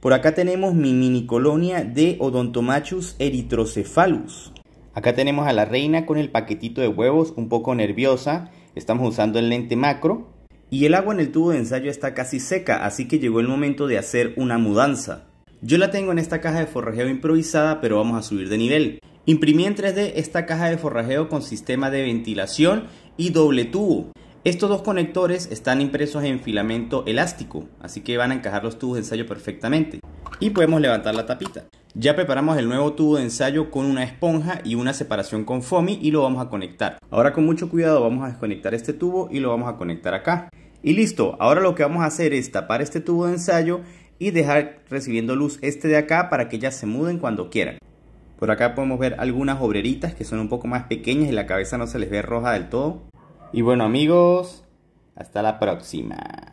Por acá tenemos mi mini colonia de Odontomachus eritrocephalus. Acá tenemos a la reina con el paquetito de huevos un poco nerviosa. Estamos usando el lente macro. Y el agua en el tubo de ensayo está casi seca, así que llegó el momento de hacer una mudanza. Yo la tengo en esta caja de forrajeo improvisada, pero vamos a subir de nivel. Imprimí en 3D esta caja de forrajeo con sistema de ventilación y doble tubo. Estos dos conectores están impresos en filamento elástico, así que van a encajar los tubos de ensayo perfectamente. Y podemos levantar la tapita. Ya preparamos el nuevo tubo de ensayo con una esponja y una separación con foamy y lo vamos a conectar. Ahora con mucho cuidado vamos a desconectar este tubo y lo vamos a conectar acá. Y listo, ahora lo que vamos a hacer es tapar este tubo de ensayo y dejar recibiendo luz este de acá para que ya se muden cuando quieran. Por acá podemos ver algunas obreritas que son un poco más pequeñas y la cabeza no se les ve roja del todo. Y bueno amigos, hasta la próxima.